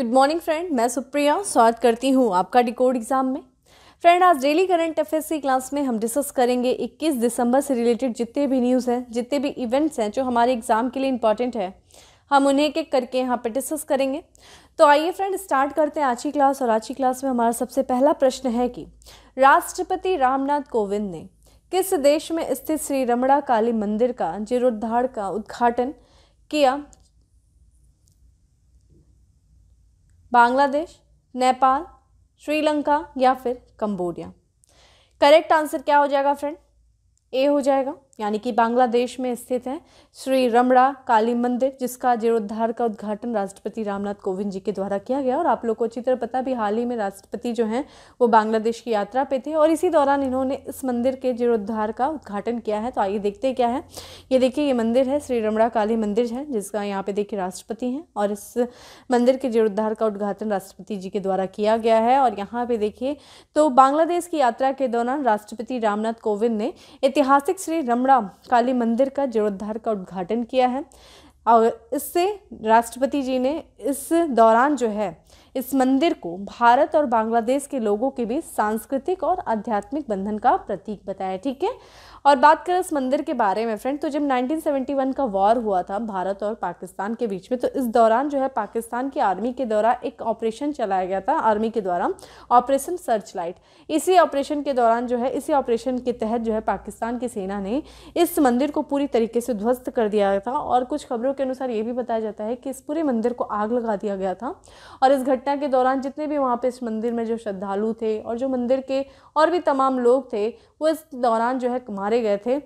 good morning friend मैं सुप्रिया स्वागत करती हूँ आपका डिकोड एग्ज़ाम में फ्रेंड आज डेली करंट अफेयर्स की क्लास में हम डिस्कस करेंगे 21 दिसंबर से रिलेटेड जितने भी न्यूज़ हैं जितने भी इवेंट्स हैं जो हमारे एग्ज़ाम के लिए इंपॉर्टेंट है हम उन्हें एक एक करके यहाँ पर डिस्कस करेंगे तो आइए फ्रेंड स्टार्ट करते हैं आज की क्लास और आज की क्लास में हमारा सबसे पहला प्रश्न है कि राष्ट्रपति रामनाथ कोविंद ने किस देश में स्थित श्री रमणा काली मंदिर का जीर्णोद्धार का उद्घाटन किया बांग्लादेश नेपाल श्रीलंका या फिर कंबोडिया करेक्ट आंसर क्या हो जाएगा फ्रेंड ए हो जाएगा यानी कि बांग्लादेश में स्थित है श्री रमड़ा काली मंदिर जिसका जीर्णोद्धार का उद्घाटन राष्ट्रपति रामनाथ कोविंद जी के द्वारा किया गया और आप लोग को अच्छी तरह पता भी हाल ही में राष्ट्रपति जो हैं वो बांग्लादेश की यात्रा पे थे और इसी दौरान इन्होंने इस मंदिर के जीर्णोद्धार का उद्घाटन किया है तो आइए देखते क्या है ये देखिए ये मंदिर है श्री रमड़ा काली मंदिर है जिसका यहाँ पे देखिए राष्ट्रपति हैं और इस मंदिर के जीर्णोद्धार का उद्घाटन राष्ट्रपति जी के द्वारा किया गया है और यहाँ पे देखिए तो बांग्लादेश की यात्रा के दौरान राष्ट्रपति रामनाथ कोविंद ने ऐतिहासिक श्री रमड़ा बड़ा काली मंदिर का जीर्णोद्धार का उद्घाटन किया है और इससे राष्ट्रपति जी ने इस दौरान जो है इस मंदिर को भारत और बांग्लादेश के लोगों के बीच सांस्कृतिक और आध्यात्मिक बंधन का प्रतीक बताया ठीक है और बात करें इस मंदिर के बारे में फ्रेंड तो जब 1971 का वॉर हुआ था भारत और पाकिस्तान के बीच में तो इस दौरान जो है पाकिस्तान की आर्मी के द्वारा एक ऑपरेशन चलाया गया था आर्मी के द्वारा ऑपरेशन सर्च लाइट इसी ऑपरेशन के दौरान जो है इसी ऑपरेशन के तहत जो है पाकिस्तान की सेना ने इस मंदिर को पूरी तरीके से ध्वस्त कर दिया था और कुछ खबरों के अनुसार ये भी बताया जाता है कि इस पूरे मंदिर को आग लगा दिया गया था और इस घटना के दौरान जितने भी वहाँ पर इस मंदिर में जो श्रद्धालु थे और जो मंदिर के और भी तमाम लोग थे वो इस दौरान जो है कुमार मारे गए थे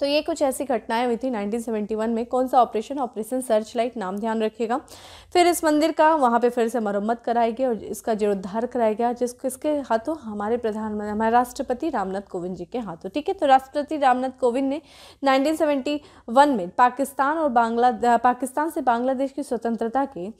तो ये कुछ ऐसी घटनाएं हुई थी 1971 में कौन सा ऑपरेशन ऑपरेशन सर्च लाइट नाम ध्यान रखिएगा फिर इस मंदिर का वहाँ पे फिर से मरम्मत कराई गई और इसका जीर्णोद्धार कराया गया जिस इसके हाथों हमारे प्रधानमंत्री हमारे राष्ट्रपति रामनाथ कोविंद जी के हाथों ठीक है तो राष्ट्रपति रामनाथ कोविंद ने 1971 में पाकिस्तान और बांग्ला पाकिस्तान से बांग्लादेश की स्वतंत्रता के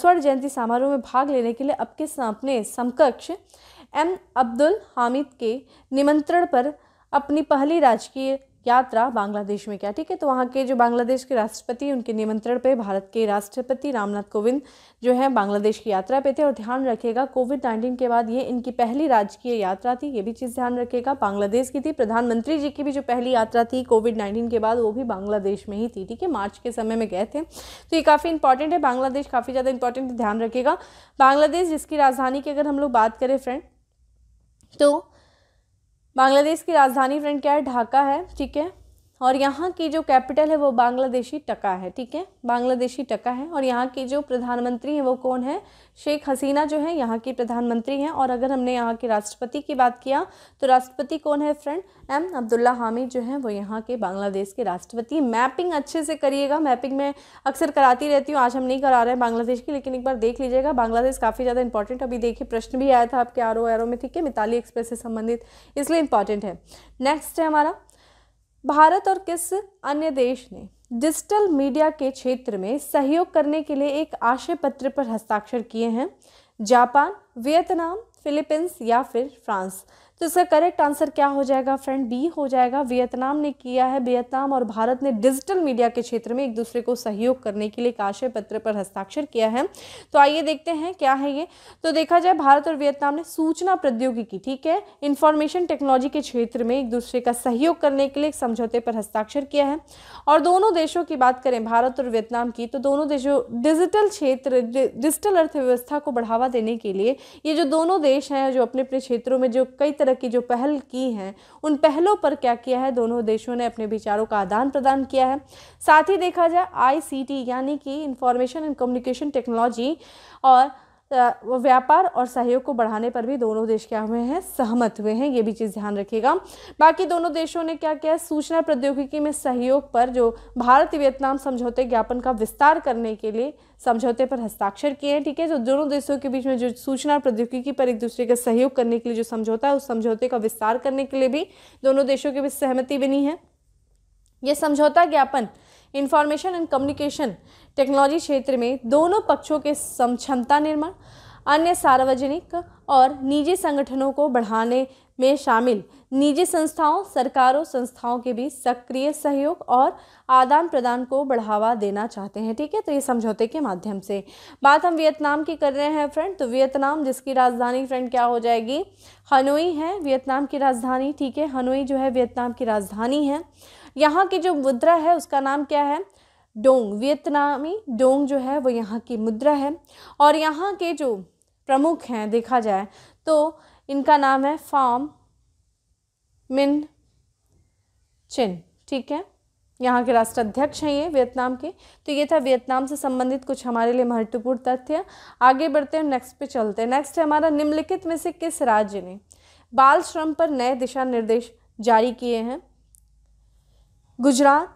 स्वर्ण जयंती समारोह में भाग लेने के लिए अब अपने समकक्ष एम अब्दुल हामिद के निमंत्रण पर अपनी पहली राजकीय यात्रा बांग्लादेश में क्या ठीक है तो वहाँ के जो बांग्लादेश के राष्ट्रपति उनके निमंत्रण पे भारत के राष्ट्रपति रामनाथ कोविंद जो है बांग्लादेश की यात्रा पे थे और ध्यान रखेगा कोविड नाइन्टीन के बाद ये इनकी पहली राजकीय यात्रा थी ये भी चीज़ ध्यान रखेगा बांग्लादेश की थी प्रधानमंत्री जी की भी जो पहली यात्रा थी कोविड नाइन्टीन के बाद वो भी बांग्लादेश में ही थी ठीक है मार्च के समय में गए थे तो ये काफ़ी इंपॉर्टेंट है बांग्लादेश काफ़ी ज़्यादा इंपॉर्टेंट ध्यान रखेगा बांग्लादेश जिसकी राजधानी की अगर हम लोग बात करें फ्रेंड तो बांग्लादेश की राजधानी फ्रेंड क्या है ढाका है ठीक है और यहाँ की जो कैपिटल है वो बांग्लादेशी टका है ठीक है बांग्लादेशी टका है और यहाँ की जो प्रधानमंत्री है वो कौन है शेख हसीना जो है यहाँ की प्रधानमंत्री हैं और अगर हमने यहाँ के राष्ट्रपति की बात किया तो राष्ट्रपति कौन है फ्रेंड एम अब्दुल्ला हामिद जो है वो यहाँ के बांग्लादेश के राष्ट्रपति मैपिंग अच्छे से करिएगा मैपिंग में अक्सर कराती रहती हूँ आज हम नहीं करा रहे हैं बांग्लादेश की लेकिन एक बार देख लीजिएगा बांग्लादेश काफ़ी ज़्यादा इंपॉर्टेंट अभी देखिए प्रश्न भी आया था आपके आर ओ में ठीक है मिताली एक्सप्रेस से संबंधित इसलिए इंपॉर्टेंट है नेक्स्ट है हमारा भारत और किस अन्य देश ने डिजिटल मीडिया के क्षेत्र में सहयोग करने के लिए एक आशय पत्र पर हस्ताक्षर किए हैं जापान वियतनाम फिलीपींस या फिर फ्रांस तो इसका करेक्ट आंसर क्या हो जाएगा फ्रेंड बी हो जाएगा वियतनाम ने किया है वियतनाम और भारत ने डिजिटल मीडिया के क्षेत्र में एक दूसरे को सहयोग करने के लिए एक आशय पत्र पर हस्ताक्षर किया है तो आइए देखते हैं क्या है ये तो देखा जाए भारत और वियतनाम ने सूचना प्रौद्योगिकी ठीक है इंफॉर्मेशन टेक्नोलॉजी के क्षेत्र में एक दूसरे का सहयोग करने के लिए एक समझौते पर हस्ताक्षर किया है और दोनों देशों की बात करें भारत और वियतनाम की तो दोनों देशों डिजिटल क्षेत्र डिजिटल अर्थव्यवस्था को बढ़ावा देने के लिए ये जो दोनों देश हैं जो अपने अपने क्षेत्रों में जो कई तरह तरह की जो पहल की हैं उन पहलों पर क्या किया है दोनों देशों ने अपने विचारों का आदान प्रदान किया है साथ ही देखा जाए आईसीटी यानी कि इंफॉर्मेशन एंड कम्युनिकेशन टेक्नोलॉजी और व्यापार और सहयोग को बढ़ाने पर भी दोनों देश क्या हुए हैं सहमत हुए हैं ये भी चीज़ ध्यान रखिएगा बाकी दोनों देशों ने क्या किया सूचना प्रौद्योगिकी में सहयोग पर जो भारत वियतनाम समझौते ज्ञापन का विस्तार करने के लिए समझौते पर हस्ताक्षर किए हैं ठीक है जो दोनों देशों के बीच में जो सूचना प्रौद्योगिकी पर एक दूसरे का सहयोग करने के लिए जो समझौता है उस समझौते का विस्तार करने के लिए भी दोनों देशों के बीच सहमति बनी है ये समझौता ज्ञापन इंफॉर्मेशन एंड कम्युनिकेशन टेक्नोलॉजी क्षेत्र में दोनों पक्षों के समक्षमता निर्माण अन्य सार्वजनिक और निजी संगठनों को बढ़ाने में शामिल निजी संस्थाओं सरकारों संस्थाओं के बीच सक्रिय सहयोग और आदान प्रदान को बढ़ावा देना चाहते हैं ठीक है तो ये समझौते के माध्यम से बात हम वियतनाम की कर रहे हैं फ्रेंड तो वियतनाम जिसकी राजधानी फ्रेंड क्या हो जाएगी हनोई है वियतनाम की राजधानी ठीक है हनोई जो है वियतनाम की राजधानी है यहाँ की जो मुद्रा है उसका नाम क्या है डोंग वियतनामी डोंग जो है वो यहाँ की मुद्रा है और यहाँ के जो प्रमुख हैं देखा जाए तो इनका नाम है फाम मिन चिन ठीक है यहाँ के राष्ट्राध्यक्ष हैं ये वियतनाम के तो ये था वियतनाम से संबंधित कुछ हमारे लिए महत्वपूर्ण तथ्य आगे बढ़ते हैं नेक्स्ट पे चलते हैं नेक्स्ट है हमारा निम्नलिखित में से किस राज्य ने बाल श्रम पर नए दिशा निर्देश जारी किए हैं गुजरात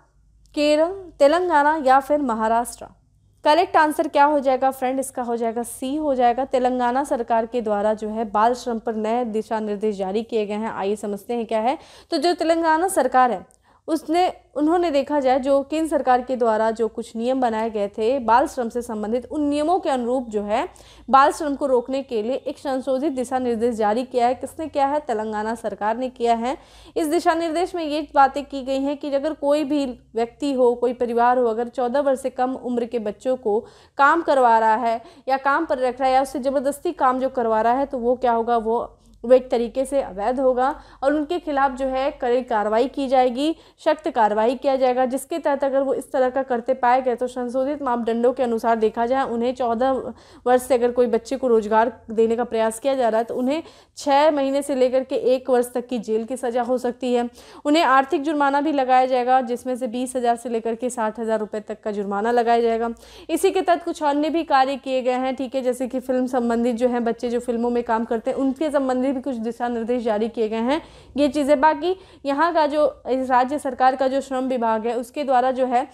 केरल तेलंगाना या फिर महाराष्ट्र करेक्ट आंसर क्या हो जाएगा फ्रेंड इसका हो जाएगा सी हो जाएगा तेलंगाना सरकार के द्वारा जो है बाल श्रम पर नए दिशा निर्देश जारी किए गए हैं आइए समझते हैं क्या है तो जो तेलंगाना सरकार है उसने उन्होंने देखा जाए जो केंद्र सरकार के द्वारा जो कुछ नियम बनाए गए थे बाल श्रम से संबंधित उन नियमों के अनुरूप जो है बाल श्रम को रोकने के लिए एक संशोधित दिशा निर्देश जारी किया है किसने किया है तेलंगाना सरकार ने किया है इस दिशा निर्देश में ये बातें की गई हैं कि अगर कोई भी व्यक्ति हो कोई परिवार हो अगर चौदह वर्ष से कम उम्र के बच्चों को काम करवा रहा है या काम पर रख रहा है या उससे ज़बरदस्ती काम जो करवा रहा है तो वो क्या होगा वो वो एक तरीके से अवैध होगा और उनके खिलाफ़ जो है कड़ी कार्रवाई की जाएगी सख्त कार्रवाई किया जाएगा जिसके तहत अगर वो इस तरह का करते पाए गए तो संशोधित मापदंडों के अनुसार देखा जाए उन्हें चौदह वर्ष से अगर कोई बच्चे को रोजगार देने का प्रयास किया जा रहा है तो उन्हें छः महीने से लेकर के एक वर्ष तक की जेल की सज़ा हो सकती है उन्हें आर्थिक जुर्माना भी लगाया जाएगा जिसमें से बीस हज़ार से लेकर के साठ हज़ार रुपये तक का जुर्माना लगाया जाएगा इसी के तहत कुछ अन्य भी कार्य किए गए हैं ठीक है जैसे कि फिल्म संबंधित जो है बच्चे जो फिल्मों में काम करते हैं उनके संबंधित भी कुछ दिशा निर्देश जारी किए गए हैं ये चीज़ें बाकी यहाँ का जो राज्य सरकार का जो श्रम विभाग है उसके द्वारा जो है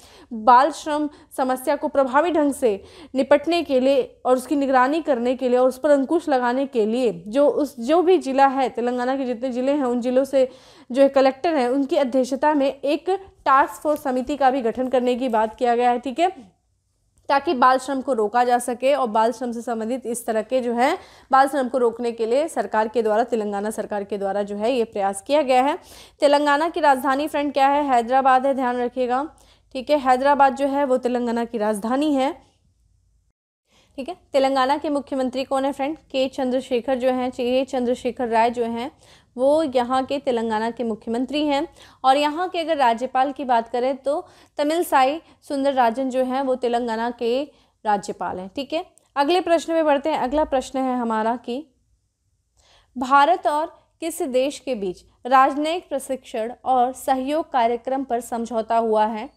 बाल श्रम समस्या को प्रभावी ढंग से निपटने के लिए और उसकी निगरानी करने के लिए और उस पर अंकुश लगाने के लिए जो उस जो भी जिला है तेलंगाना के जितने ज़िले हैं उन ज़िलों से जो है कलेक्टर हैं उनकी अध्यक्षता में एक टास्क फोर्स समिति का भी गठन करने की बात किया गया है ठीक है ताकि बाल श्रम को रोका जा सके और बाल श्रम से संबंधित इस तरह के जो है बाल श्रम को रोकने के लिए सरकार के द्वारा तेलंगाना सरकार के द्वारा जो है ये प्रयास किया गया है तेलंगाना की राजधानी फ्रेंड क्या है हैदराबाद है ध्यान रखिएगा ठीक है हैदराबाद जो है वो तेलंगाना की राजधानी है ठीक है तेलंगाना के मुख्यमंत्री कौन है फ्रेंड के चंद्रशेखर जो हैं के चंद्रशेखर राय जो हैं वो यहाँ के तेलंगाना के मुख्यमंत्री हैं और यहाँ के अगर राज्यपाल की बात करें तो तमिल साई सुंदर राजन जो हैं वो तेलंगाना के राज्यपाल हैं ठीक है अगले प्रश्न में बढ़ते हैं अगला प्रश्न है हमारा कि भारत और किस देश के बीच राजनयिक प्रशिक्षण और सहयोग कार्यक्रम पर समझौता हुआ है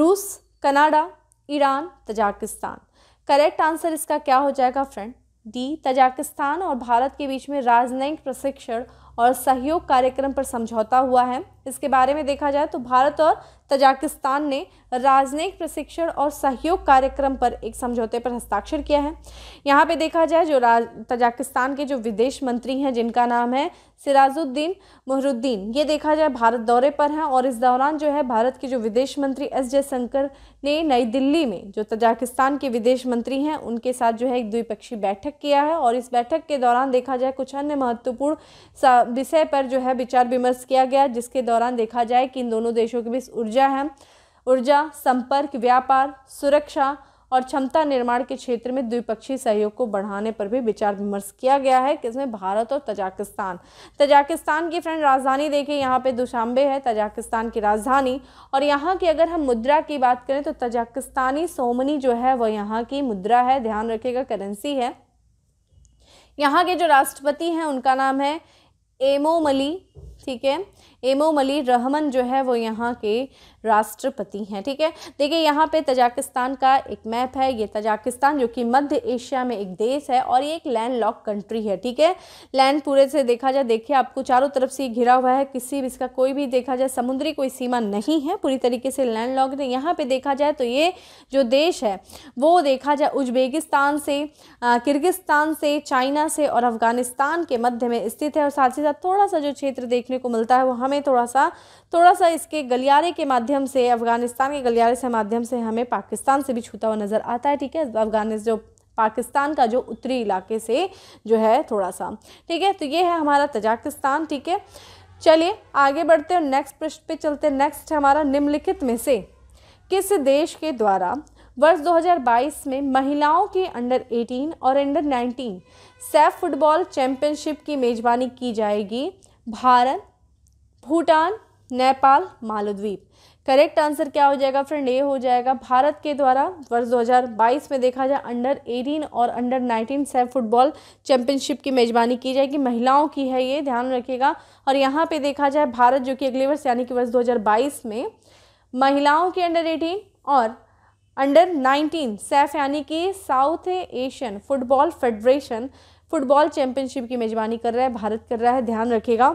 रूस Canada Iran Tajikistan correct answer इसका क्या हो जाएगा फ्रेंड डी तजाकिस्तान और भारत के बीच में राजनयिक प्रशिक्षण और सहयोग कार्यक्रम पर समझौता हुआ है इसके बारे में देखा जाए तो भारत और तजाकिस्तान ने राजनयिक प्रशिक्षण और सहयोग कार्यक्रम पर एक समझौते पर हस्ताक्षर किया है यहाँ पे देखा जाए जो राज तजाकिस्तान के जो विदेश मंत्री हैं जिनका नाम है सिराजुद्दीन मुहरुद्दीन ये देखा जाए भारत दौरे पर हैं और इस दौरान जो है भारत के जो विदेश मंत्री एस जयशंकर ने नई दिल्ली में जो तजाकिस्तान के विदेश मंत्री हैं उनके साथ जो है एक द्विपक्षीय बैठक किया है और इस बैठक के दौरान देखा जाए कुछ अन्य महत्वपूर्ण विषय पर जो है विचार विमर्श किया गया जिसके दौरान दौरान देखा जाए कि इन दोनों देशों के बीच ऊर्जा है ऊर्जा संपर्क व्यापार सुरक्षा और क्षमता निर्माण के क्षेत्र में द्विपक्षीय सहयोग को बढ़ाने पर भी विचार विमर्श किया गया है कि इसमें भारत और तजाकिस्तान तजाकिस्तान की फ्रेंड राजधानी देखें यहाँ पे दुशांबे है तजाकिस्तान की राजधानी और यहाँ की अगर हम मुद्रा की बात करें तो तजाकिस्तानी सोमनी जो है वह यहाँ की मुद्रा है ध्यान रखेगा करेंसी है यहाँ के जो राष्ट्रपति हैं उनका नाम है एमोमली ठीक है एमो मलिर रहमन जो है वो यहाँ के राष्ट्रपति हैं ठीक है देखिए यहाँ पे तजाकिस्तान का एक मैप है ये तजाकिस्तान जो कि मध्य एशिया में एक देश है और ये एक लैंड लॉक कंट्री है ठीक है लैंड पूरे से देखा जाए देखिए आपको चारों तरफ से घिरा हुआ है किसी भी इसका कोई भी देखा जाए समुद्री कोई सीमा नहीं है पूरी तरीके से लैंड लॉक है यहाँ पर देखा जाए तो ये जो देश है वो देखा जाए उज्बेगिस्तान से किर्गिस्तान से चाइना से और अफगानिस्तान के मध्य में स्थित है और साथ ही साथ थोड़ा सा जो क्षेत्र देखने को मिलता है वो हमें थोड़ा सा थोड़ा सा इसके गलियारे के माध्यम माध्यम से अफगानिस्तान के गलियारे से माध्यम से हमें पाकिस्तान से भी छूता हुआ नज़र आता है ठीक है अफगानिस्तान जो पाकिस्तान का जो उत्तरी इलाके से जो है थोड़ा सा ठीक है तो ये है हमारा तजाकिस्तान ठीक है चलिए आगे बढ़ते हैं नेक्स्ट पृष्ठ पे चलते हैं नेक्स्ट हमारा निम्नलिखित में से किस देश के द्वारा वर्ष 2022 में महिलाओं के अंडर 18 और अंडर 19 सैफ फुटबॉल चैंपियनशिप की मेज़बानी की जाएगी भारत भूटान नेपाल मालद्वीप करेक्ट आंसर क्या हो जाएगा फ्रेंड ए हो जाएगा भारत के द्वारा वर्ष 2022 में देखा जाए अंडर 18 और अंडर 19 सैफ फुटबॉल चैंपियनशिप की मेज़बानी की जाएगी महिलाओं की है ये ध्यान रखिएगा और यहाँ पे देखा जाए भारत जो कि अगले वर्ष यानी कि वर्ष 2022 में महिलाओं की अंडर 18 और अंडर 19 सैफ यानी कि South Asian Football Federation football championship की मेज़बानी कर रहा है भारत कर रहा है ध्यान रखिएगा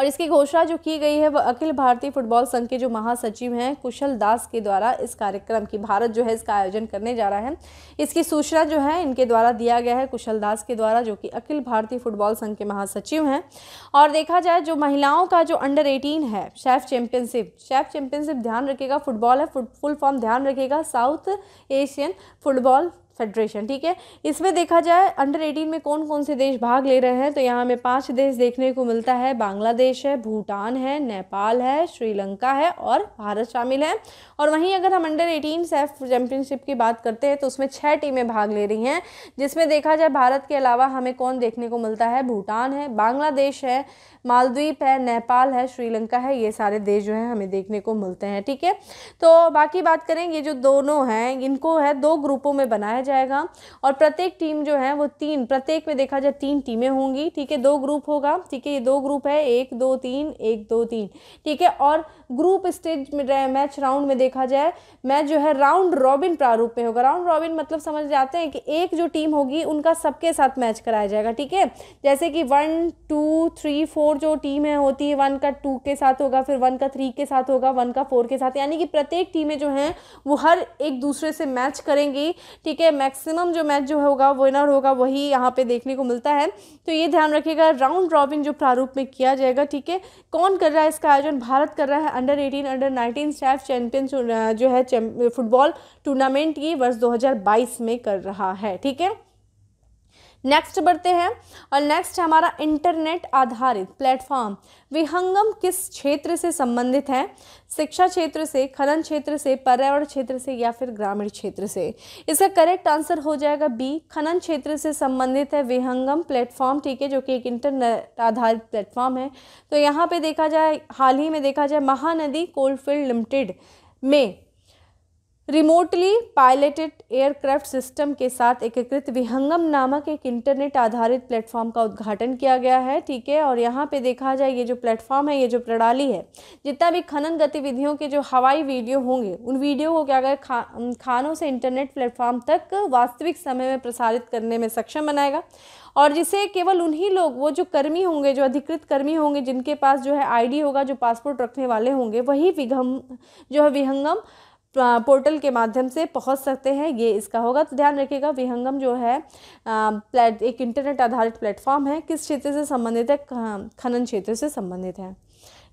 और इसकी घोषणा जो की गई है वह अखिल भारतीय फुटबॉल संघ के जो महासचिव हैं कुशल दास के द्वारा इस कार्यक्रम की भारत जो है इसका आयोजन करने जा रहा है इसकी सूचना जो है इनके द्वारा दिया गया है कुशल दास के द्वारा जो कि अखिल भारतीय फुटबॉल संघ के महासचिव हैं और देखा जाए जो महिलाओं का जो अंडर एटीन है शेफ चैम्पियनशिप शेफ चैम्पियनशिप ध्यान रखेगा फुटबॉल है फुल फॉर्म ध्यान रखेगा साउथ एशियन फुटबॉल फेडरेशन ठीक है इसमें देखा जाए अंडर एटीन में कौन कौन से देश भाग ले रहे हैं तो यहाँ हमें पाँच देश देखने को मिलता है बांग्लादेश है भूटान है नेपाल है श्रीलंका है और भारत शामिल है और वहीं अगर हम अंडर एटीन सेफ चैंपियनशिप की बात करते हैं तो उसमें छः टीमें भाग ले रही हैं जिसमें देखा जाए भारत के अलावा हमें कौन देखने को मिलता है भूटान है बांग्लादेश है मालदीप है नेपाल है श्रीलंका है ये सारे देश जो हैं हमें देखने को मिलते हैं ठीक है तो बाकी बात करें ये जो दोनों हैं इनको है दो ग्रुपों में बनाया जाएगा और प्रत्येक टीम जो है वो तीन प्रत्येक में देखा जाए तीन टीमें होंगी ठीक है दो ग्रुप होगा ठीक है ये दो ग्रुप है एक दो तीन एक दो तीन ठीक है और ग्रुप स्टेज में मैच राउंड में देखा जाए मैच जो है राउंड रॉबिन प्रारूप में होगा राउंड रॉबिन मतलब समझ जाते हैं कि एक जो टीम होगी उनका सबके साथ मैच कराया जाएगा ठीक है जैसे कि वन टू थ्री फोर जो टीम है होती है वन का टू के साथ होगा फिर वन का थ्री के साथ होगा वन का फोर के साथ यानी कि प्रत्येक टीमें जो हैं वो हर एक दूसरे से मैच करेंगी ठीक है मैक्सिमम जो मैच जो होगा विनर होगा वही यहाँ पे देखने को मिलता है तो ये ध्यान रखिएगा राउंड रॉबिन जो प्रारूप में किया जाएगा ठीक है कौन कर रहा है इसका आयोजन भारत कर रहा है under eighteen under nineteen SAFF champion जो है फुटबॉल टूर्नामेंट ये वर्ष 2022 में कर रहा है ठीक है नेक्स्ट बढ़ते हैं और नेक्स्ट है हमारा इंटरनेट आधारित प्लेटफॉर्म विहंगम किस क्षेत्र से संबंधित है शिक्षा क्षेत्र से खनन क्षेत्र से पर्यावरण क्षेत्र से या फिर ग्रामीण क्षेत्र से इसका करेक्ट आंसर हो जाएगा बी खनन क्षेत्र से संबंधित है विहंगम प्लेटफॉर्म ठीक है जो कि एक इंटरनेट आधारित प्लेटफॉर्म है तो यहाँ पे देखा जाए हाल ही में देखा जाए महानदी कोलफील्ड लिमिटेड में रिमोटली पायलटेड एयरक्राफ्ट सिस्टम के साथ एकीकृत विहंगम नामक एक इंटरनेट आधारित प्लेटफॉर्म का उद्घाटन किया गया है ठीक है और यहाँ पे देखा जाए ये जो प्लेटफॉर्म है ये जो प्रणाली है जितना भी खनन गतिविधियों के जो हवाई वीडियो होंगे उन वीडियो को क्या खा खानों से इंटरनेट प्लेटफॉर्म तक वास्तविक समय में प्रसारित करने में सक्षम बनाएगा और जिसे केवल उन्हीं लोग वो जो कर्मी होंगे जो अधिकृत कर्मी होंगे जिनके पास जो है आईडी होगा जो पासपोर्ट रखने वाले होंगे वही विघम जो है विहंगम पोर्टल के माध्यम से पहुंच सकते हैं ये इसका होगा तो ध्यान रखिएगा विहंगम जो है प्लेट एक इंटरनेट आधारित प्लेटफॉर्म है किस क्षेत्र से संबंधित है खनन क्षेत्र से संबंधित है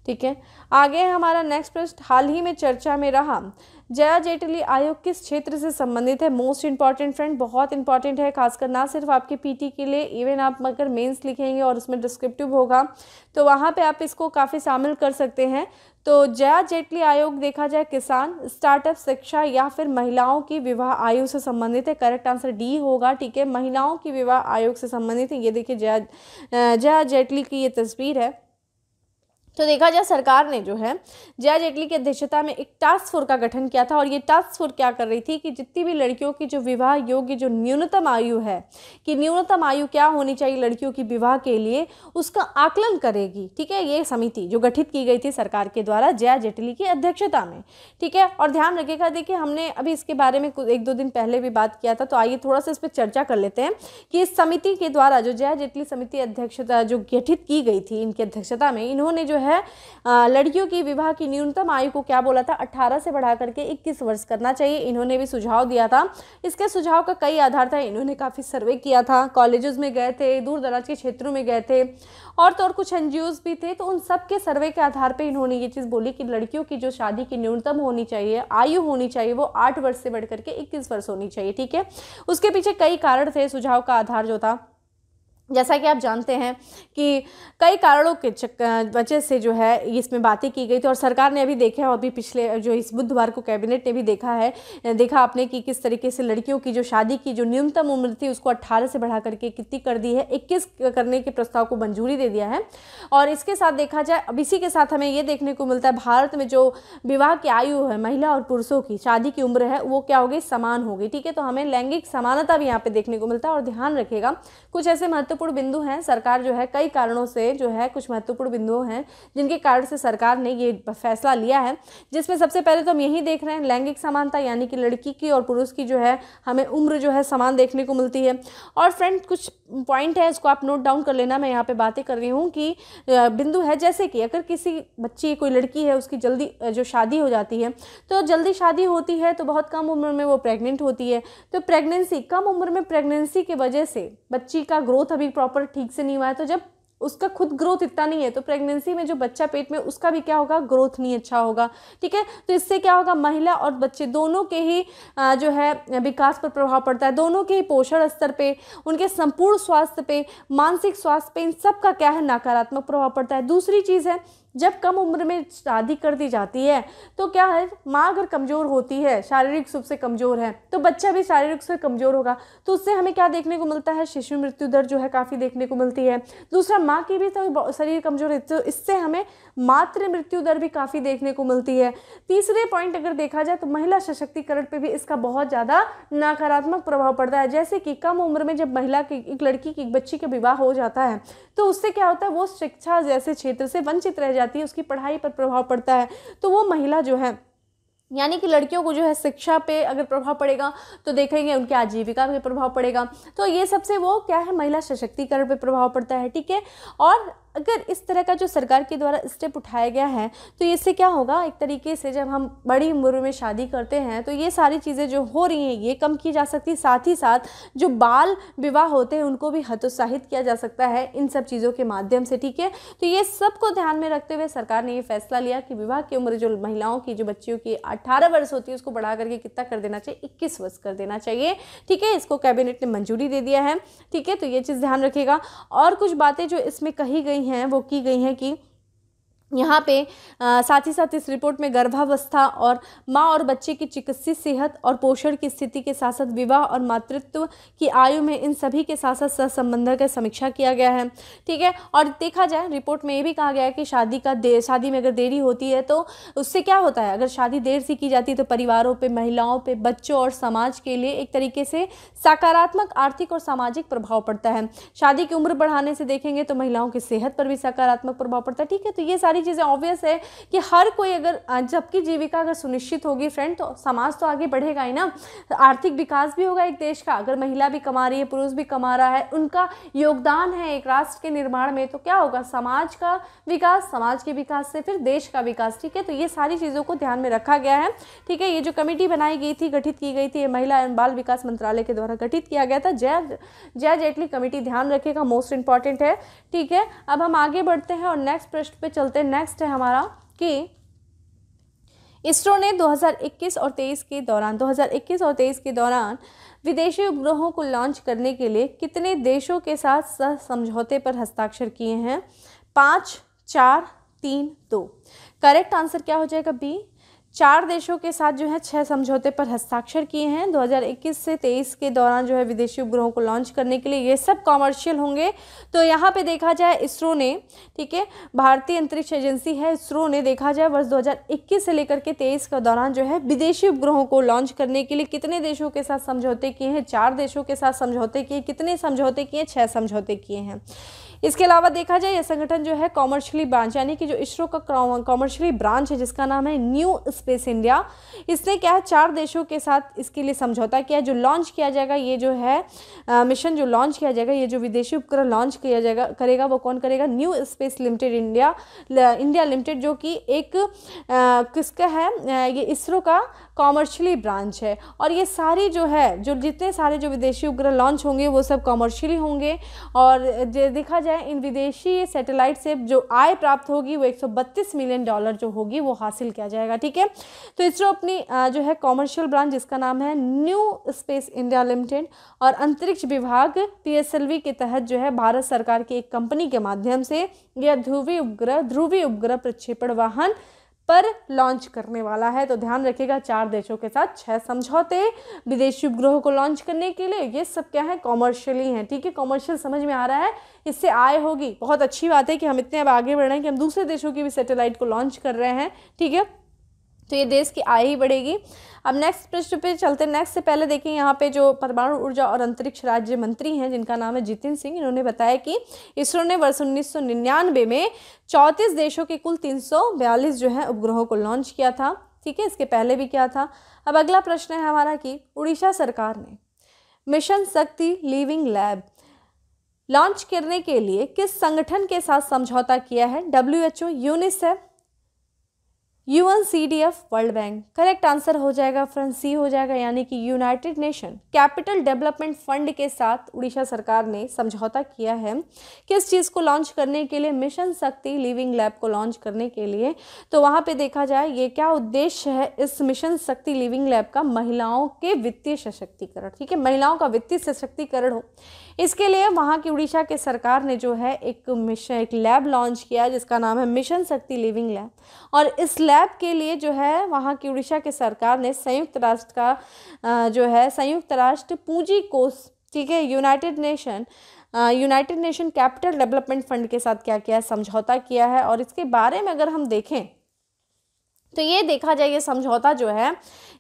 ठीक है आगे हमारा नेक्स्ट प्रश्न हाल ही में चर्चा में रहा जया जेटली आयोग किस क्षेत्र से संबंधित है मोस्ट इंपॉर्टेंट फ्रेंड बहुत इंपॉर्टेंट है खासकर ना सिर्फ आपके पीटी के लिए इवन आप अगर मेंस लिखेंगे और उसमें डिस्क्रिप्टिव होगा तो वहाँ पे आप इसको काफ़ी शामिल कर सकते हैं तो जया जेटली आयोग देखा जाए किसान स्टार्टअप शिक्षा या फिर महिलाओं की विवाह आयु से संबंधित है करेक्ट आंसर डी होगा ठीक है महिलाओं की विवाह आयोग से संबंधित है ये देखिए जया जया जेटली की ये तस्वीर है तो देखा जाए सरकार ने जो है जया जेटली की अध्यक्षता में एक टास्क फोर्स का गठन किया था और ये टास्क फोर्स क्या कर रही थी कि जितनी भी लड़कियों की जो विवाह योग्य जो न्यूनतम आयु है कि न्यूनतम आयु क्या होनी चाहिए लड़कियों की विवाह के लिए उसका आकलन करेगी ठीक है ये समिति जो गठित की गई थी सरकार के द्वारा जया जेटली की अध्यक्षता में ठीक है और ध्यान रखिएगा देखिए हमने अभी इसके बारे में एक दो दिन पहले भी बात किया था तो आइए थोड़ा सा इस पर चर्चा कर लेते हैं कि इस समिति के द्वारा जो जया जेटली समिति अध्यक्षता जो गठित की गई थी इनकी अध्यक्षता में इन्होंने जो है है लड़कियों की विवाह की न्यूनतम आयु को क्या बोला था अट्ठारह से बढ़ा करके इक्कीस वर्ष करना चाहिए इन्होंने भी सुझाव दिया था इसके सुझाव का कई आधार था इन्होंने काफ़ी सर्वे किया था कॉलेजेस में गए थे दूर दराज के क्षेत्रों में गए थे और तो और कुछ एन भी थे तो उन सब के सर्वे के आधार पर इन्होंने ये चीज़ बोली कि लड़कियों की जो शादी की न्यूनतम होनी चाहिए आयु होनी चाहिए वो आठ वर्ष से बढ़ करके इक्कीस वर्ष होनी चाहिए ठीक है उसके पीछे कई कारण थे सुझाव का आधार जो था जैसा कि आप जानते हैं कि कई कारणों के वजह से जो है इसमें बातें की गई थी और सरकार ने अभी देखा है और भी पिछले जो इस बुधवार को कैबिनेट ने भी देखा है देखा आपने कि किस तरीके से लड़कियों की जो शादी की जो न्यूनतम उम्र थी उसको 18 से बढ़ा करके कितनी कर दी है 21 करने के प्रस्ताव को मंजूरी दे दिया है और इसके साथ देखा जाए अब इसी के साथ हमें ये देखने को मिलता है भारत में जो विवाह की आयु है महिला और पुरुषों की शादी की उम्र है वो क्या होगी समान होगी ठीक है तो हमें लैंगिक समानता भी यहाँ पर देखने को मिलता है और ध्यान रखेगा कुछ ऐसे महत्व महत्वपूर्ण बिंदु हैं सरकार जो है कई कारणों से जो है कुछ महत्वपूर्ण बिंदु हैं जिनके कारण से सरकार ने ये फैसला लिया है जिसमें सबसे पहले तो हम यही देख रहे हैं लैंगिक समानता यानी कि लड़की की और पुरुष की जो है हमें उम्र जो है समान देखने को मिलती है और फ्रेंड कुछ पॉइंट है इसको आप नोट डाउन कर लेना मैं यहाँ पे बातें कर रही हूँ कि बिंदु है जैसे कि अगर किसी बच्ची कोई लड़की है उसकी जल्दी जो शादी हो जाती है तो जल्दी शादी होती है तो बहुत कम उम्र में वो प्रेग्नेंट होती है तो प्रेगनेंसी कम उम्र में प्रेगनेंसी की वजह से बच्ची का ग्रोथ अभी भी प्रॉपर ठीक से नहीं हुआ है तो जब उसका खुद ग्रोथ इतना नहीं है तो प्रेगनेंसी में जो बच्चा पेट में उसका भी क्या होगा ग्रोथ नहीं अच्छा होगा ठीक है तो इससे क्या होगा महिला और बच्चे दोनों के ही जो है विकास पर प्रभाव पड़ता है दोनों के ही पोषण स्तर पे उनके संपूर्ण स्वास्थ्य पे मानसिक स्वास्थ्य पे इन सब का क्या है नकारात्मक प्रभाव पड़ता है दूसरी चीज़ है जब कम उम्र में शादी कर दी जाती है तो क्या है माँ अगर कमज़ोर होती है शारीरिक रूप से कमज़ोर है तो बच्चा भी शारीरिक रूप से कमज़ोर होगा तो उससे हमें क्या देखने को मिलता है शिशु मृत्यु दर जो है काफ़ी देखने को मिलती है दूसरा माँ की भी तो शरीर कमज़ोर है तो इससे हमें मातृ मृत्यु दर भी काफ़ी देखने को मिलती है तीसरे पॉइंट अगर देखा जाए तो महिला सशक्तिकरण पर भी इसका बहुत ज़्यादा नकारात्मक प्रभाव पड़ता है जैसे कि कम उम्र में जब महिला की एक लड़की की एक बच्ची का विवाह हो जाता है तो उससे क्या होता है वो शिक्षा जैसे क्षेत्र से वंचित रह जाती जाती है उसकी पढ़ाई पर प्रभाव पड़ता है तो वो महिला जो है यानी कि लड़कियों को जो है शिक्षा पे अगर प्रभाव पड़ेगा तो देखेंगे उनकी आजीविका पे प्रभाव पड़ेगा तो ये सबसे वो क्या है महिला सशक्तिकरण पे प्रभाव पड़ता है ठीक है और अगर इस तरह का जो सरकार के द्वारा स्टेप उठाया गया है तो इससे क्या होगा एक तरीके से जब हम बड़ी उम्र में शादी करते हैं तो ये सारी चीज़ें जो हो रही हैं ये कम की जा सकती साथ ही साथ जो बाल विवाह होते हैं उनको भी हतोत्साहित किया जा सकता है इन सब चीज़ों के माध्यम से ठीक है तो ये सब को ध्यान में रखते हुए सरकार ने ये फैसला लिया कि विवाह की उम्र जो महिलाओं की जो बच्चियों की अट्ठारह वर्ष होती है उसको बढ़ा करके कितना कर देना चाहिए इक्कीस वर्ष कर देना चाहिए ठीक है इसको कैबिनेट ने मंजूरी दे दिया है ठीक है तो ये चीज़ ध्यान रखिएगा और कुछ बातें जो इसमें कही गई हैं वो की गई हैं कि यहाँ पे साथ ही साथ इस रिपोर्ट में गर्भावस्था और माँ और बच्चे की चिकित्सीय सेहत और पोषण की स्थिति के साथ साथ विवाह और मातृत्व की आयु में इन सभी के साथ साथ सहसंबंध का समीक्षा किया गया है ठीक है और देखा जाए रिपोर्ट में ये भी कहा गया है कि शादी का दे शादी में अगर देरी होती है तो उससे क्या होता है अगर शादी देर से की जाती है तो परिवारों पर महिलाओं पर बच्चों और समाज के लिए एक तरीके से सकारात्मक आर्थिक और सामाजिक प्रभाव पड़ता है शादी की उम्र बढ़ाने से देखेंगे तो महिलाओं की सेहत पर भी सकारात्मक प्रभाव पड़ता है ठीक है तो ये सारी सारी चीज़ें ऑब्वियस है कि हर कोई अगर जबकि जीविका अगर सुनिश्चित होगी फ्रेंड तो समाज तो आगे बढ़ेगा ही ना आर्थिक विकास भी होगा एक देश का अगर महिला भी कमा रही है पुरुष भी कमा रहा है उनका योगदान है एक राष्ट्र के निर्माण में तो क्या होगा समाज का विकास समाज के विकास से फिर देश का विकास ठीक है तो ये सारी चीज़ों को ध्यान में रखा गया है ठीक है ये जो कमेटी बनाई गई थी गठित की गई थी ये महिला एवं बाल विकास मंत्रालय के द्वारा गठित किया गया था जय जय जेटली कमेटी ध्यान रखेगा मोस्ट इंपॉर्टेंट है ठीक है अब हम आगे बढ़ते हैं और नेक्स्ट प्रश्न पे चलते हैं नेक्स्ट है हमारा कि इसरो ने 2021 और 23 के दौरान 2021 और 23 के दौरान विदेशी उपग्रहों को लॉन्च करने के लिए कितने देशों के साथ समझौते पर हस्ताक्षर किए हैं पाँच चार तीन दो करेक्ट आंसर क्या हो जाएगा बी चार देशों के साथ जो है छह समझौते पर हस्ताक्षर किए हैं 2021 से 23 के दौरान जो है विदेशी उपग्रहों को लॉन्च करने के लिए ये सब कॉमर्शियल होंगे तो यहाँ पे देखा जाए इसरो ने ठीक है भारतीय अंतरिक्ष एजेंसी है इसरो ने देखा जाए वर्ष 2021 से लेकर के 23 के दौरान जो है विदेशी उपग्रहों को लॉन्च करने के लिए कितने देशों के साथ समझौते किए हैं चार देशों के साथ समझौते किए कितने समझौते किए छः समझौते किए हैं इसके अलावा देखा जाए यह संगठन जो है कॉमर्शियली ब्रांच यानी कि जो इसरो का कॉमर्शियली ब्रांच है जिसका नाम है न्यू स्पेस इंडिया इसने क्या है चार देशों के साथ इसके लिए समझौता किया जो लॉन्च किया जाएगा ये जो है आ, मिशन जो लॉन्च किया जाएगा ये जो विदेशी उपकरण लॉन्च किया जाएगा करेगा वो कौन करेगा new space limited India India limited जो कि एक किसका है ये इसरो का कॉमर्शियली ब्रांच है और ये सारी जो है जो जितने सारे जो विदेशी उपग्रह लॉन्च होंगे वो सब कॉमर्शियली होंगे और देखा जाए इन विदेशी सैटेलाइट से जो आय प्राप्त होगी वो 132 मिलियन डॉलर जो होगी वो हासिल किया जाएगा ठीक है तो इसरो अपनी जो है कॉमर्शियल ब्रांच जिसका नाम है न्यू स्पेस इंडिया लिमिटेड और अंतरिक्ष विभाग पीएसएलवी के तहत जो है भारत सरकार की एक कंपनी के माध्यम से यह ध्रुवी उपग्रह ध्रुवी उपग्रह प्रक्षेपण वाहन पर लॉन्च करने वाला है तो ध्यान रखिएगा चार देशों के साथ छह समझौते विदेशी उपग्रहों को लॉन्च करने के लिए ये सब क्या है कॉमर्शियली हैं ठीक है कॉमर्शियल समझ में आ रहा है इससे आय होगी बहुत अच्छी बात है कि हम इतने अब आगे बढ़ रहे हैं कि हम दूसरे देशों की भी सैटेलाइट को लॉन्च कर रहे हैं ठीक है तो ये देश की आय ही बढ़ेगी अब नेक्स्ट प्रश्न पे चलते नेक्स्ट से पहले देखें यहाँ पे जो परमाणु ऊर्जा और अंतरिक्ष राज्य मंत्री हैं जिनका नाम है जितिन सिंह इन्होंने बताया कि इसरो ने वर्ष उन्नीस में चौंतीस देशों के कुल तीन जो है उपग्रहों को लॉन्च किया था ठीक है इसके पहले भी क्या था अब अगला प्रश्न है हमारा कि उड़ीसा सरकार ने मिशन शक्ति लिविंग लैब लॉन्च करने के लिए किस संगठन के साथ समझौता किया है W H O UNICEF U N C D F World Bank correct answer हो जाएगा फ्रेंड सी हो जाएगा यानी कि United Nation Capital Development Fund के साथ उड़ीसा सरकार ने समझौता किया है किस चीज़ को लॉन्च करने के लिए मिशन शक्ति लिविंग लैब को लॉन्च करने के लिए तो वहाँ पे देखा जाए ये क्या उद्देश्य है इस मिशन शक्ति लिविंग लैब का महिलाओं के वित्तीय सशक्तिकरण ठीक है महिलाओं का वित्तीय सशक्तिकरण हो इसके लिए वहाँ की उड़ीसा के सरकार ने जो है एक मिशन एक लैब लॉन्च किया जिसका नाम है मिशन शक्ति लिविंग लैब और इस लैब के लिए जो है वहाँ की उड़ीसा के सरकार ने संयुक्त राष्ट्र का जो है संयुक्त राष्ट्र पूंजी कोष ठीक है United Nation United Nation Capital Development Fund के साथ क्या किया है समझौता किया है और इसके बारे में अगर हम देखें तो ये देखा जाए ये समझौता जो है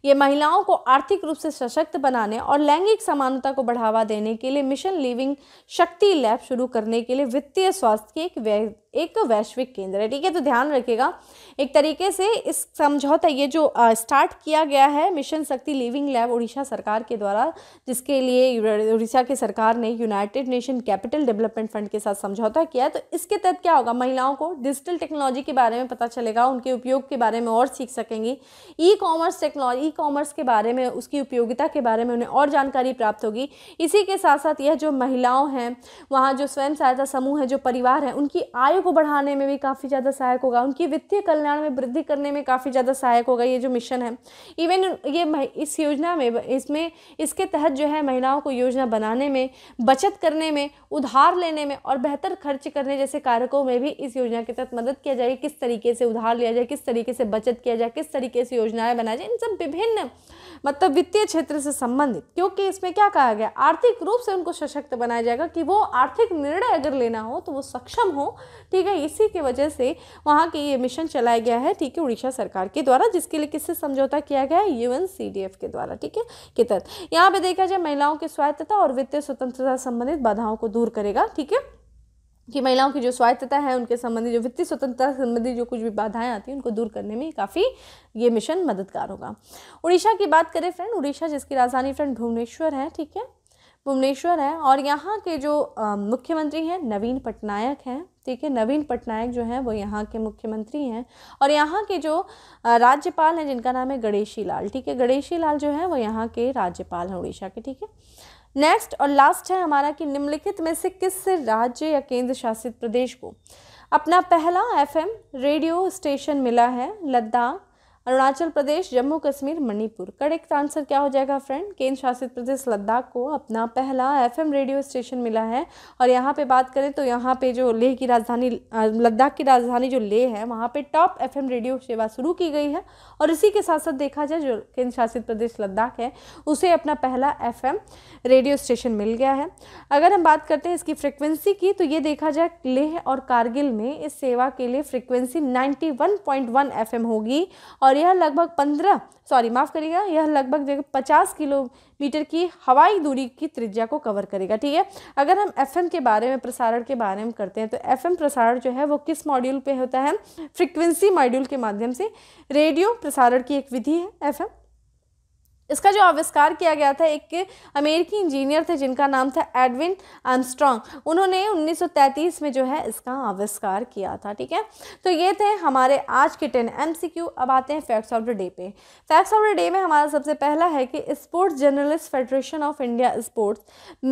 ये महिलाओं को आर्थिक रूप से सशक्त बनाने और लैंगिक समानता को बढ़ावा देने के लिए मिशन लिविंग शक्ति लैब शुरू करने के लिए वित्तीय स्वास्थ्य की एक एक वैश्विक केंद्र है ठीक है तो ध्यान रखिएगा एक तरीके से इस समझौता ये जो आ, स्टार्ट किया गया है मिशन शक्ति लिविंग लैब उड़ीसा सरकार के द्वारा जिसके लिए उड़ीसा की सरकार ने United Nation Capital Development Fund के साथ समझौता किया है तो इसके तहत क्या होगा महिलाओं को डिजिटल टेक्नोलॉजी के बारे में पता चलेगा उनके उपयोग के बारे में और और सीख सकेंगी e commerce technology e commerce के बारे में उसकी उपयोगिता के बारे में उन्हें और जानकारी प्राप्त होगी इसी के साथ साथ यह जो महिलाओं हैं वहाँ जो स्वयं सहायता समूह है जो परिवार हैं उनकी आयु को बढ़ाने में भी काफ़ी ज़्यादा सहायक होगा उनकी वित्तीय कल्याण में वृद्धि करने में काफ़ी ज़्यादा सहायक होगा ये जो मिशन है इवन ये इस योजना में इसमें इसके तहत जो है महिलाओं को योजना बनाने में बचत करने में उधार लेने में और बेहतर खर्च करने जैसे कारकों में भी इस योजना के तहत मदद किया जाएगी किस तरीके से उधार लिया जाए किस तरीके से बचत आयोजित किया जाए किस तरीके से योजनाएं बनाई जाए इन सब विभिन्न मतलब वित्तीय क्षेत्र से संबंधित क्योंकि इसमें क्या कहा गया आर्थिक रूप से उनको सशक्त बनाया जाएगा कि वो आर्थिक निर्णय अगर लेना हो तो वो सक्षम हो ठीक है इसी की वजह से वहाँ के ये मिशन चलाया गया है ठीक है उड़ीसा सरकार के द्वारा जिसके लिए किससे समझौता किया गया है यू के द्वारा ठीक है के तहत यहाँ पर देखा जाए महिलाओं की स्वायत्तता और वित्तीय स्वतंत्रता संबंधित बाधाओं को दूर करेगा ठीक है कि महिलाओं की जो स्वायत्तता है उनके संबंधी जो वित्तीय स्वतंत्रता संबंधी जो कुछ भी बाधाएं आती हैं उनको दूर करने में काफ़ी ये मिशन मददगार होगा उड़ीसा की बात करें फ्रेंड उड़ीसा जिसकी राजधानी फ्रेंड भुवनेश्वर है ठीक है भुवनेश्वर है और यहाँ के जो मुख्यमंत्री हैं नवीन पटनायक हैं ठीक है नवीन पटनायक जो हैं वो यहाँ के मुख्यमंत्री हैं और यहाँ के जो राज्यपाल हैं जिनका नाम है गणेशी लाल ठीक है गणेशी लाल जो है वो यहाँ के राज्यपाल हैं उड़ीसा के ठीक है नेक्स्ट और लास्ट है हमारा कि निम्नलिखित में से किस राज्य या केंद्र शासित प्रदेश को अपना पहला एफएम रेडियो स्टेशन मिला है लद्दाख अरुणाचल प्रदेश जम्मू कश्मीर मणिपुर करेक्ट आंसर क्या हो जाएगा फ्रेंड केंद्र शासित प्रदेश लद्दाख को अपना पहला एफएम रेडियो स्टेशन मिला है और यहाँ पे बात करें तो यहाँ पे जो लेह की राजधानी लद्दाख की राजधानी जो लेह है वहाँ पे टॉप एफएम रेडियो सेवा शुरू की गई है और इसी के साथ साथ देखा जाए जो केंद्र शासित प्रदेश लद्दाख है उसे अपना पहला एफ रेडियो स्टेशन मिल गया है अगर हम बात करते हैं इसकी फ्रिक्वेंसी की तो ये देखा जाए लेह और कारगिल में इस सेवा के लिए फ्रिक्वेंसी 91.1 एफएम होगी और और यह लगभग पंद्रह सॉरी माफ़ करिएगा यह लगभग जगह पचास किलोमीटर की हवाई दूरी की त्रिज्या को कवर करेगा ठीक है अगर हम एफएम के बारे में प्रसारण के बारे में करते हैं तो एफएम प्रसारण जो है वो किस मॉड्यूल पे होता है फ्रिक्वेंसी मॉड्यूल के माध्यम से रेडियो प्रसारण की एक विधि है एफएम इसका जो आविष्कार किया गया था एक अमेरिकी इंजीनियर थे जिनका नाम था एडविन आर्मस्ट्रॉन्ग उन्होंने 1933 में जो है इसका आविष्कार किया था ठीक है तो ये थे हमारे आज के टेन एमसीक्यू अब आते हैं फैक्ट्स ऑफ द डे पे फैक्ट्स ऑफ द डे में हमारा सबसे पहला है कि Sports Journalist Federation of India 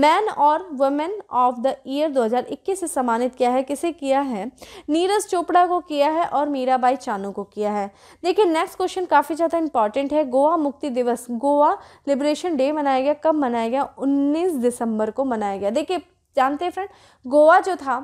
sportsman और वुमेन ऑफ द ईयर दो से सम्मानित किया है किसे किया है नीरज चोपड़ा को किया है और मीराबाई चानू को किया है देखिए नेक्स्ट क्वेश्चन काफ़ी ज़्यादा इंपॉर्टेंट है गोवा मुक्ति दिवस गोवा लिबरेशन डे मनाया गया कब मनाया गया 19 दिसंबर को मनाया गया देखिए जानते हैं फ्रेंड गोवा जो था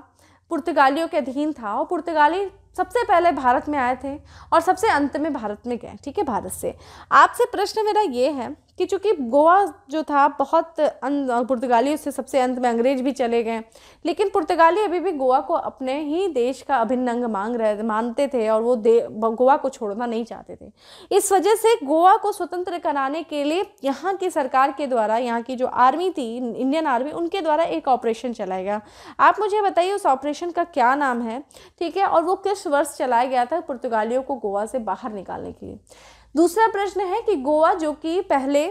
पुर्तगालियों के अधीन था और पुर्तगाली सबसे पहले भारत में आए थे और सबसे अंत में भारत में गए ठीक है भारत से आपसे प्रश्न मेरा ये है कि चूँकि गोवा जो था बहुत अं, पुर्तगालियों से सबसे अंत में अंग्रेज भी चले गए लेकिन पुर्तगाली अभी भी गोवा को अपने ही देश का अभिन्न अंग मांग रहे मानते थे और वो दे गोवा को छोड़ना नहीं चाहते थे इस वजह से गोवा को स्वतंत्र कराने के लिए यहाँ की सरकार के द्वारा यहाँ की जो आर्मी थी इंडियन आर्मी उनके द्वारा एक ऑपरेशन चलाया गया आप मुझे बताइए उस ऑपरेशन का क्या नाम है ठीक है और वो किस वर्ष चलाया गया था पुर्तगालियों को गोवा से बाहर निकालने के लिए दूसरा प्रश्न है कि गोवा जो कि पहले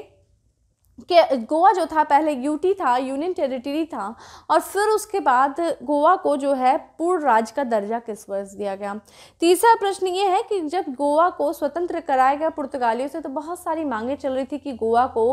कि गोवा जो था पहले यूटी था यूनियन टेरिटरी था और फिर उसके बाद गोवा को जो है पूर्ण राज्य का दर्जा किस वर्ष दिया गया तीसरा प्रश्न ये है कि जब गोवा को स्वतंत्र कराया गया पुर्तगालियों से तो बहुत सारी मांगें चल रही थी कि गोवा को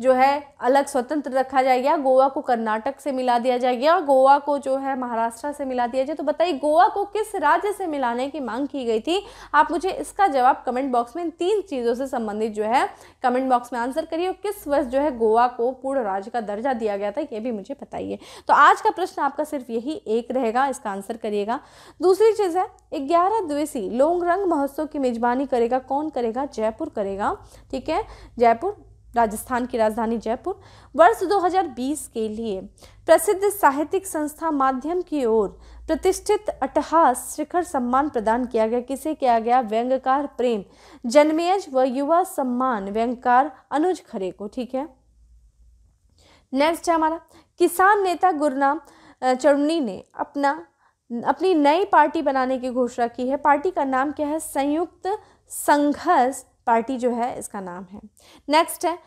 जो है अलग स्वतंत्र रखा जाएगा गोवा को कर्नाटक से मिला दिया जाएगा गोवा को जो है महाराष्ट्र से मिला दिया जाए तो बताइए गोवा को किस राज्य से मिलाने की मांग की गई थी आप मुझे इसका जवाब कमेंट बॉक्स में इन तीन चीज़ों से संबंधित जो है कमेंट बॉक्स में आंसर करिए किस वर्ष जो है गोवा को पूर्ण राज्य का दर्जा दिया गया था ये भी मुझे बताइए तो आज का प्रश्न आपका सिर्फ यही एक रहेगा इसका आंसर करिएगा दूसरी चीज़ है ग्यारह द्वेसी लोंग रंग महोत्सव की मेजबानी करेगा कौन करेगा जयपुर करेगा ठीक है जयपुर राजस्थान की राजधानी जयपुर वर्ष 2020 के लिए प्रसिद्ध साहित्यिक संस्था माध्यम की ओर प्रतिष्ठित अटहास शिखर सम्मान प्रदान किया गया किसे किया गया व्यंगकार प्रेम जन्मेज व युवा सम्मान व्यंगकार अनुज खरे को ठीक है नेक्स्ट है हमारा किसान नेता गुरनाम चरुणी ने अपना अपनी नई पार्टी बनाने की घोषणा की है पार्टी का नाम क्या है संयुक्त संघर्ष पार्टी जो है इसका नाम है नेक्स्ट है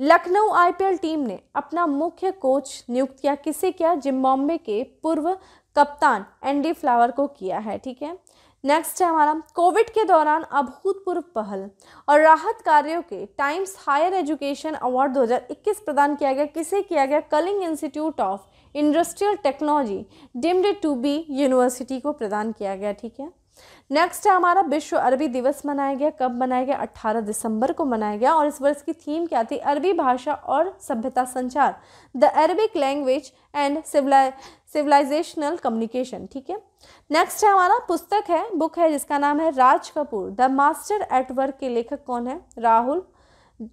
लखनऊ आईपीएल टीम ने अपना मुख्य कोच नियुक्त किया किसे किया जिम्बॉम्बे के पूर्व कप्तान एंडी फ्लावर को किया है ठीक है नेक्स्ट है हमारा कोविड के दौरान अभूतपूर्व पहल और राहत कार्यों के टाइम्स हायर एजुकेशन अवार्ड 2021 प्रदान किया गया किसे किया गया Kalinga institute of industrial technology deemed to be university को प्रदान किया गया ठीक है नेक्स्ट है हमारा विश्व अरबी दिवस मनाया गया कब मनाया गया 18 दिसंबर को मनाया गया और इस वर्ष की थीम क्या थी अरबी भाषा और सभ्यता संचार the Arabic language and civilize civilizational communication ठीक है नेक्स्ट है हमारा पुस्तक है बुक है जिसका नाम है Raj Kapoor the master at work के लेखक कौन है राहुल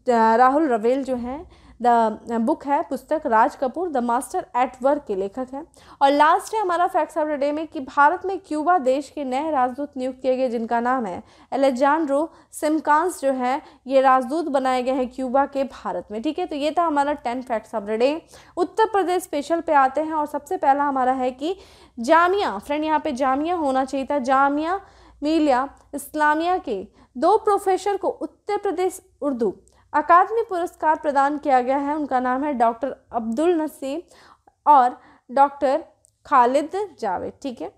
राहुल रवेल जो हैं द बुक है पुस्तक Raj Kapoor the master at work के लेखक हैं और लास्ट है हमारा फैक्ट्स ऑफ द डे में कि भारत में क्यूबा देश के नए राजदूत नियुक्त किए गए जिनका नाम है एलेजानड्रो सिमकांस जो है ये राजदूत बनाए गए हैं क्यूबा के भारत में ठीक है तो ये था हमारा ten facts of the day Uttar Pradesh special पे आते हैं और सबसे पहला हमारा है कि जामिया फ्रेंड यहाँ पे जामिया होना चाहिए था जामिया मिलिया इस्लामिया के दो प्रोफेसर को उत्तर प्रदेश उर्दू अकादमी पुरस्कार प्रदान किया गया है उनका नाम है डॉक्टर अब्दुल नसीम और डॉक्टर खालिद जावेद ठीक है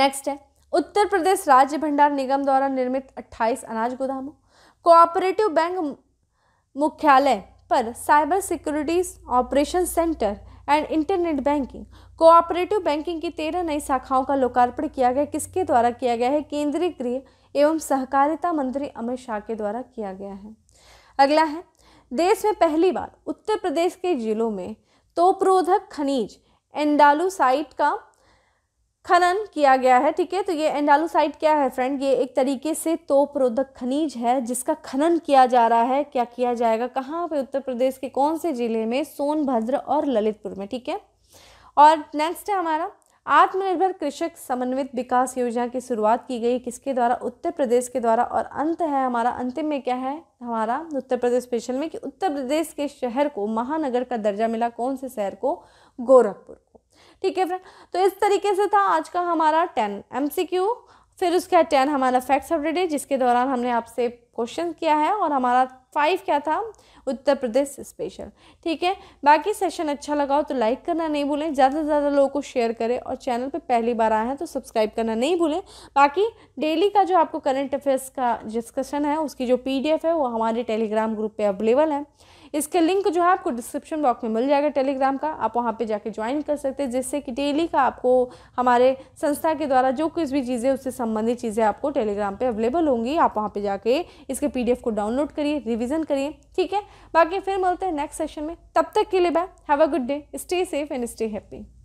नेक्स्ट है उत्तर प्रदेश राज्य भंडार निगम द्वारा निर्मित 28 अनाज गोदामों कोऑपरेटिव बैंक मुख्यालय पर cyber security operation centre and internet banking cooperative banking की तेरह नई शाखाओं का लोकार्पण किया गया किसके द्वारा किया गया है केंद्रीय गृह एवं सहकारिता मंत्री अमित शाह के द्वारा किया गया है अगला है देश में पहली बार उत्तर प्रदेश के जिलों में तोपरोधक खनिज एंडालूसाइट का खनन किया गया है ठीक है तो ये एंडालूसाइट क्या है फ्रेंड ये एक तरीके से तोपरोधक खनिज है जिसका खनन किया जा रहा है क्या किया जाएगा कहाँ पे उत्तर प्रदेश के कौन से ज़िले में सोनभद्र और ललितपुर में ठीक है और नेक्स्ट है हमारा आत्मनिर्भर कृषक समन्वित विकास योजना की शुरुआत की गई किसके द्वारा उत्तर प्रदेश के द्वारा और अंत है हमारा अंतिम में क्या है हमारा उत्तर प्रदेश स्पेशल में कि उत्तर प्रदेश के शहर को महानगर का दर्जा मिला कौन से शहर को गोरखपुर को ठीक है फ्रेंड तो इस तरीके से था आज का हमारा टेन एम फिर उसके बाद टेन हमारा फैक्ट्स ऑफ द डे जिसके दौरान हमने आपसे क्वेश्चन किया है और हमारा फाइव क्या था उत्तर प्रदेश स्पेशल ठीक है बाकी सेशन अच्छा लगा हो तो लाइक करना नहीं भूलें ज़्यादा से ज़्यादा लोगों को शेयर करें और चैनल पे पहली बार आए हैं तो सब्सक्राइब करना नहीं भूलें बाकी डेली का जो आपको करंट अफेयर्स का डिस्कशन है उसकी जो पी है वो हमारे टेलीग्राम ग्रुप पर अवेलेबल है इसके लिंक जो है आपको डिस्क्रिप्शन बॉक्स में मिल जाएगा टेलीग्राम का आप वहाँ पर जाके ज्वाइन कर सकते हैं जिससे कि डेली का आपको हमारे संस्था के द्वारा जो कुछ भी चीज़ें उससे संबंधित चीज़ें आपको टेलीग्राम पर अवेलेबल होंगी आप वहाँ पर जाके इसके पी को डाउनलोड करिए रिविज़न करिए ठीक है बाकी फिर मिलते हैं नेक्स्ट सेशन में तब तक के लिए bye have a good day stay safe and stay happy